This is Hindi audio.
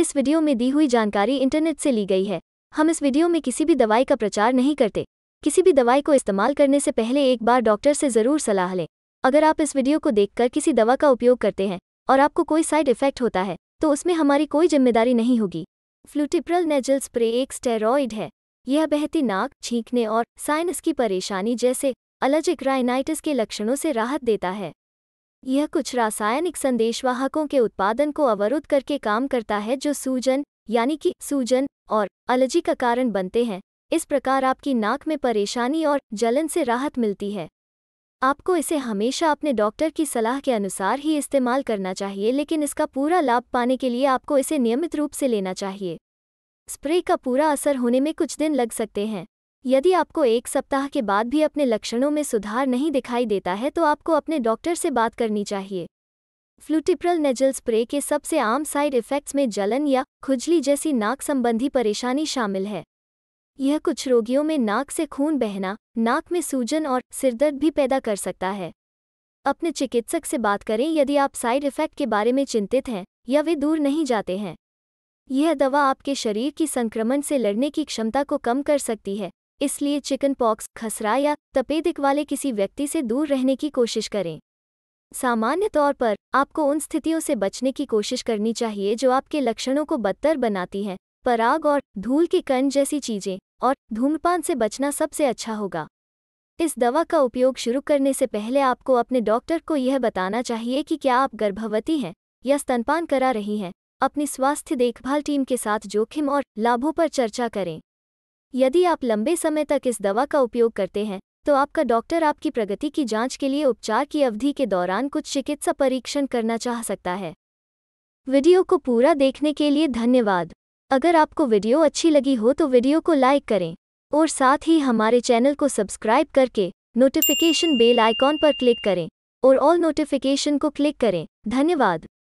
इस वीडियो में दी हुई जानकारी इंटरनेट से ली गई है हम इस वीडियो में किसी भी दवाई का प्रचार नहीं करते किसी भी दवाई को इस्तेमाल करने से पहले एक बार डॉक्टर से ज़रूर सलाह लें अगर आप इस वीडियो को देखकर किसी दवा का उपयोग करते हैं और आपको कोई साइड इफेक्ट होता है तो उसमें हमारी कोई जिम्मेदारी नहीं होगी फ्लूटिप्रल नेजल स्प्रे एक स्टेरॉइड है यह बहती नाक छींकने और साइनस की परेशानी जैसे अलर्जिक राइनाइटिस के लक्षणों से राहत देता है यह कुछ रासायनिक संदेशवाहकों के उत्पादन को अवरुद्ध करके काम करता है जो सूजन यानी कि सूजन और एलर्जी का कारण बनते हैं इस प्रकार आपकी नाक में परेशानी और जलन से राहत मिलती है आपको इसे हमेशा अपने डॉक्टर की सलाह के अनुसार ही इस्तेमाल करना चाहिए लेकिन इसका पूरा लाभ पाने के लिए आपको इसे नियमित रूप से लेना चाहिए स्प्रे का पूरा असर होने में कुछ दिन लग सकते हैं यदि आपको एक सप्ताह के बाद भी अपने लक्षणों में सुधार नहीं दिखाई देता है तो आपको अपने डॉक्टर से बात करनी चाहिए फ्लूटिप्रल नेजल स्प्रे के सबसे आम साइड इफ़ेक्ट्स में जलन या खुजली जैसी नाक संबंधी परेशानी शामिल है यह कुछ रोगियों में नाक से खून बहना नाक में सूजन और सिरदर्द भी पैदा कर सकता है अपने चिकित्सक से बात करें यदि आप साइड इफ़ेक्ट के बारे में चिंतित हैं या वे दूर नहीं जाते हैं यह दवा आपके शरीर की संक्रमण से लड़ने की क्षमता को कम कर सकती है इसलिए चिकन पॉक्स खसरा या तपेदिक वाले किसी व्यक्ति से दूर रहने की कोशिश करें सामान्य तौर पर आपको उन स्थितियों से बचने की कोशिश करनी चाहिए जो आपके लक्षणों को बदतर बनाती हैं पराग और धूल की कण जैसी चीज़ें और धूम्रपान से बचना सबसे अच्छा होगा इस दवा का उपयोग शुरू करने से पहले आपको अपने डॉक्टर को यह बताना चाहिए कि क्या आप गर्भवती हैं या स्तनपान करा रही हैं अपनी स्वास्थ्य देखभाल टीम के साथ जोखिम और लाभों पर चर्चा करें यदि आप लंबे समय तक इस दवा का उपयोग करते हैं तो आपका डॉक्टर आपकी प्रगति की जांच के लिए उपचार की अवधि के दौरान कुछ चिकित्सा परीक्षण करना चाह सकता है वीडियो को पूरा देखने के लिए धन्यवाद अगर आपको वीडियो अच्छी लगी हो तो वीडियो को लाइक करें और साथ ही हमारे चैनल को सब्सक्राइब करके नोटिफिकेशन बेल आइकॉन पर क्लिक करें और ऑल नोटिफिकेशन को क्लिक करें धन्यवाद